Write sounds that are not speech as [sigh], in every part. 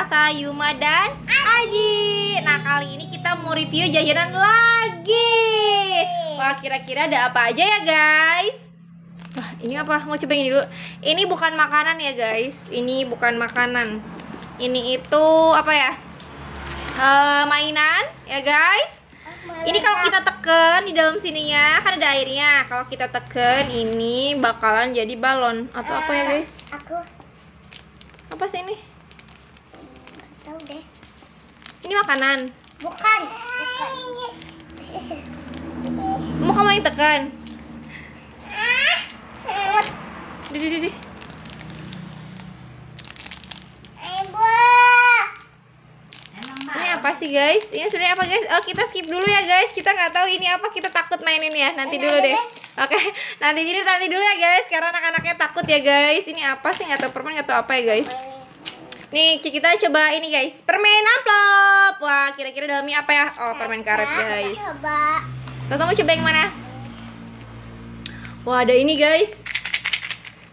Sasa, Yuma, dan Aji Nah kali ini kita mau review jajanan lagi Wah kira-kira ada apa aja ya guys Wah ini apa? Mau coba ini dulu Ini bukan makanan ya guys Ini bukan makanan Ini itu apa ya E, Mainan ya guys ini kalau kita tekan di dalam sininya kan ada airnya. Kalau kita tekan ini bakalan jadi balon atau apa ya guys? Aku. Apa sih ini? tahu deh. Ini makanan. Bukan. Bukan. Mau kamu yang tekan. Ah. Di di di. Eh, apa sih guys? Ini sebenarnya apa guys? Oh kita skip dulu ya guys. Kita nggak tahu ini apa. Kita takut mainin ya. Nanti iya, dulu iya, deh. Iya. Oke. Nanti ini nanti dulu ya guys. Karena anak-anaknya takut ya guys. Ini apa sih? Nggak tahu permen nggak tahu apa ya guys. Ya? Nih kita coba ini guys Permen amplop Wah kira-kira dalamnya apa ya Oh permen karet guys Coba kita mau coba yang mana? Wah ada ini guys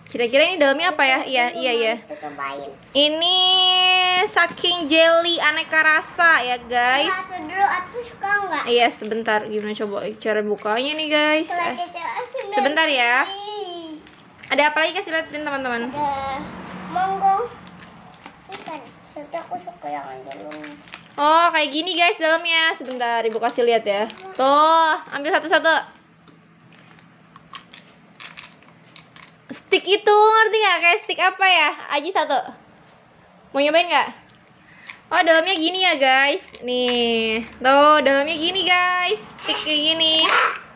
Kira-kira ini dalamnya apa ya? Iya, iya, iya. Ini saking jelly aneka rasa ya, guys. Iya, aku dulu aku suka nggak Iya, sebentar. Gimana coba cara bukanya nih, guys? Eh, sebentar ya. Ada apa lagi kasih lihat teman-teman? Ada Nanti aku suka yang dalam Oh, kayak gini guys dalamnya. Sebentar, Ibu kasih lihat ya. Tuh, ambil satu-satu. Stick itu ngerti nggak kayak stick apa ya? Aji satu. Mau nyobain nggak? Oh, dalamnya gini ya, guys. Nih. Tuh, dalamnya gini, guys. Stick kayak gini.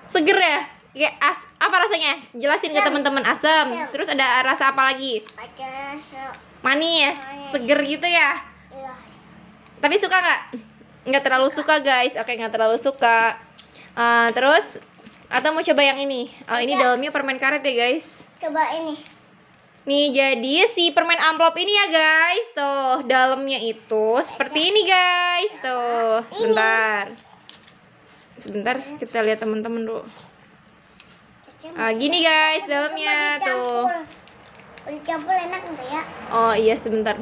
Seger ya? Kayak as apa rasanya? Jelasin ke teman-teman asam. Terus ada rasa apa lagi? manis, manis. seger gitu ya iya. tapi suka nggak nggak terlalu suka guys oke nggak terlalu suka uh, terus atau mau coba yang ini oh ini ya. dalamnya permen karet ya guys coba ini Nih jadi si permen amplop ini ya guys Tuh dalamnya itu seperti iya. ini guys Tuh iya. sebentar Sebentar iya. kita lihat teman-teman dulu uh, Gini guys dalamnya tuh campur enak enggak ya? Oh iya sebentar.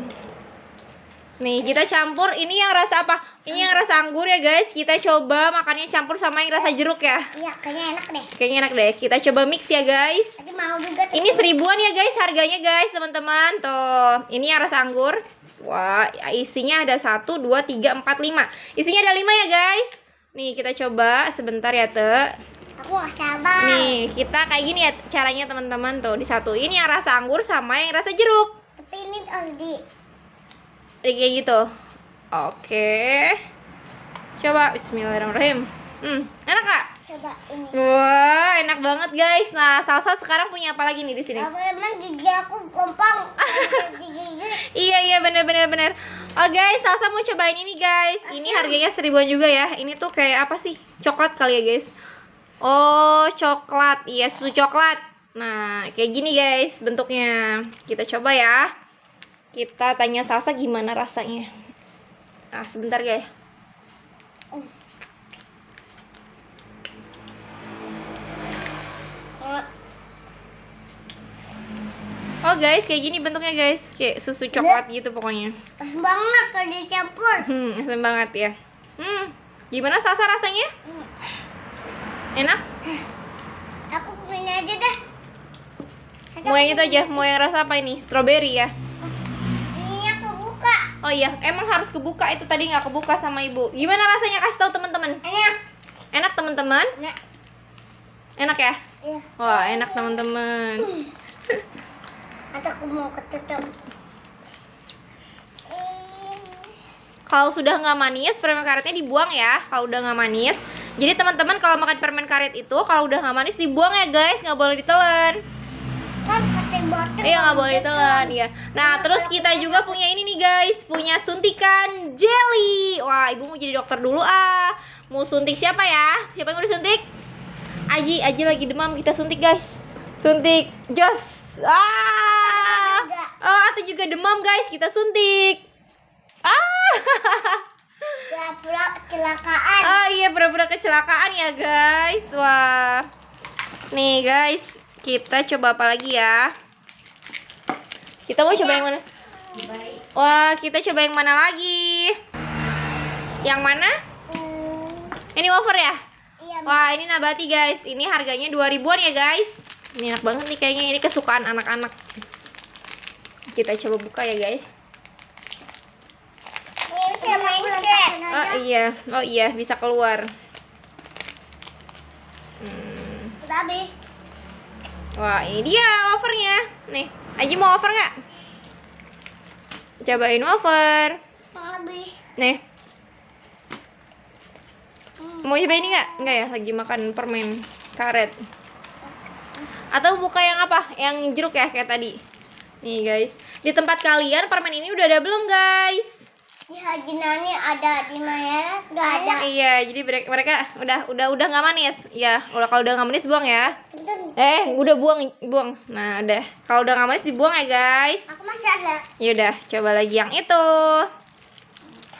Nih, kita campur ini yang rasa apa? Ini yang rasa anggur ya, guys. Kita coba makannya campur sama yang rasa jeruk ya. Iya, kayaknya enak deh. Kayaknya enak deh. Kita coba mix ya, guys. Tadi mau juga. Tuh. Ini seribuan ya, guys, harganya, guys, teman-teman. Tuh, ini yang rasa anggur. Wah, isinya ada satu, dua, tiga, empat, lima. Isinya ada lima ya, guys. Nih, kita coba sebentar ya, Te. Aku gak sabar. Nih, kita kayak gini ya caranya teman-teman tuh. Disatuin yang rasa anggur sama yang rasa jeruk. Tapi ini harus di kayak gitu. Oke. Coba bismillahirrahmanirrahim. Hmm, enak kak? Coba ini. Wah, enak banget guys. Nah, salsa sekarang punya apa lagi nih di sini? Teman gigi aku kompang. [laughs] iya iya bener bener bener. Oh guys, salsa mau cobain ini guys. Ini harganya seribuan juga ya. Ini tuh kayak apa sih? Coklat kali ya guys. Oh, coklat. Iya, susu coklat. Nah, kayak gini guys bentuknya. Kita coba ya. Kita tanya Sasa gimana rasanya. Ah, sebentar guys. Oh guys, kayak gini bentuknya guys Kayak susu coklat gitu pokoknya Asam banget kalau dicampur Hmm, asam banget ya Hmm, gimana Sasa rasanya? Hmm enak eh, aku ini aja deh mau yang itu aja mau yang rasa apa ini strawberry ya eh, ini aku buka oh iya emang harus kebuka itu tadi nggak kebuka sama ibu gimana rasanya kasih tahu teman-teman enak enak teman-teman enak. enak ya iya. wah enak teman-teman [clears throat] atau aku mau ketutup kalau sudah nggak manis permen karetnya dibuang ya kalau udah nggak manis jadi teman-teman kalau makan permen karet itu kalau udah nggak manis dibuang ya guys, nggak boleh ditelan. Kan Iya nggak boleh ditelan ya. Nah iya, terus iya. kita juga punya ini nih guys, punya suntikan jelly. Wah ibu mau jadi dokter dulu ah. Mau suntik siapa ya? Siapa yang udah suntik? Aji, Aji lagi demam kita suntik guys. Suntik jos. Ah. Oh, atau juga demam guys kita suntik. Ah. [laughs] pura-pura kecelakaan. Oh iya pura-pura kecelakaan ya guys. Wah. Nih guys, kita coba apa lagi ya? Kita mau coba iya. yang mana? Wah, kita coba yang mana lagi? Yang mana? Hmm. Ini wafer ya? Iya, Wah, ini nabati guys. Ini harganya 2 ribuan ya guys. Ini enak banget nih kayaknya ini kesukaan anak-anak. Kita coba buka ya guys. Iya, oh iya, oh iya bisa keluar. Hmm. Wah ini dia wafernya. Nih, Aji mau wafer nggak? Cobain wafer. Nih. Hmm. Mau coba ini nggak? Nggak ya, lagi makan permen karet. Hmm. Atau buka yang apa? Yang jeruk ya kayak tadi. Nih guys, di tempat kalian permen ini udah ada belum guys? di Haji Nani ada di Mayat nggak ada iya jadi mereka udah udah udah nggak manis ya udah kalau udah nggak manis buang ya eh udah buang buang nah udah kalau udah nggak manis dibuang ya guys aku masih ada ya udah coba lagi yang itu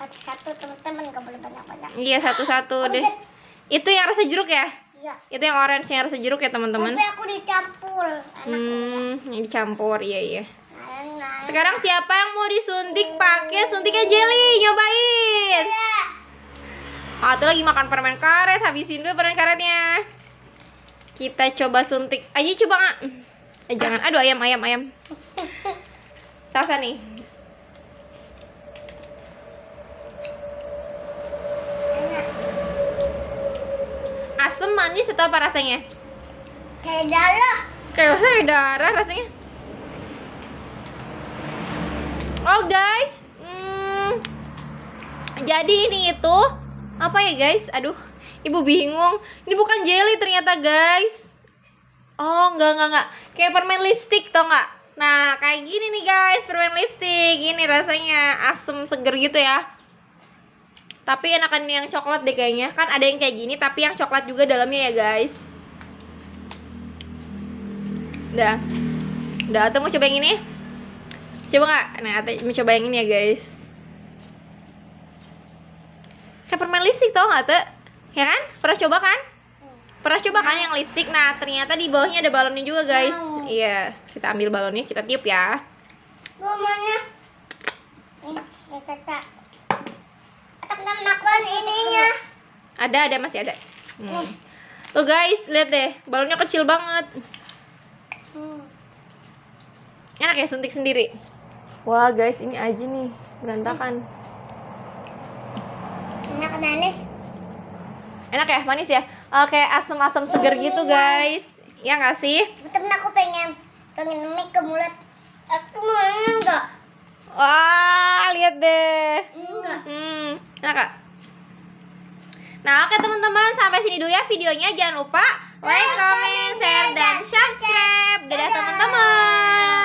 satu-satu teman-teman nggak boleh banyak-banyak iya satu-satu deh itu yang rasa jeruk ya Iya. Itu yang orange yang rasa jeruk ya teman-teman. Tapi aku dicampur. Enak hmm, yang dicampur, iya iya. Sekarang siapa yang mau disuntik pakai suntiknya jelly? Nyobain. Iya. ah itu lagi makan permen karet. Habisin dulu permen karetnya. Kita coba suntik. Ayo ah, iya, coba nggak? Eh, jangan. Aduh ayam ayam ayam. Sasa nih. Asam manis atau apa rasanya? Kayak darah. Kayak rasanya kayak darah rasanya. oh guys hmm, jadi ini itu apa ya guys aduh ibu bingung ini bukan jelly ternyata guys oh enggak enggak enggak kayak permen lipstick tau enggak nah kayak gini nih guys permen lipstick ini rasanya asem seger gitu ya tapi enakan yang coklat deh kayaknya kan ada yang kayak gini tapi yang coklat juga dalamnya ya guys udah udah atau mau coba yang ini coba nggak nah mencoba yang ini ya guys peppermint lipstick tau nggak tuh ya kan pernah coba kan pernah coba kan yang lipstick nah ternyata di bawahnya ada balonnya juga guys iya iya kita ambil balonnya kita tiup ya balonnya ini caca atau ininya ada ada masih ada hmm. tuh guys lihat deh balonnya kecil banget hmm. enak ya suntik sendiri Wah guys, ini aja nih berantakan. Enak manis. Enak ya, manis ya. Oke, asam-asam segar iya. gitu guys. Ya nggak sih? Betul, aku pengen pengen mie ke mulut. Aku mau enggak. Wah, lihat deh. Enggak. Hmm, enak kak. Nah, oke teman-teman, sampai sini dulu ya videonya. Jangan lupa like, comment, share, dan subscribe. Dadah teman-teman.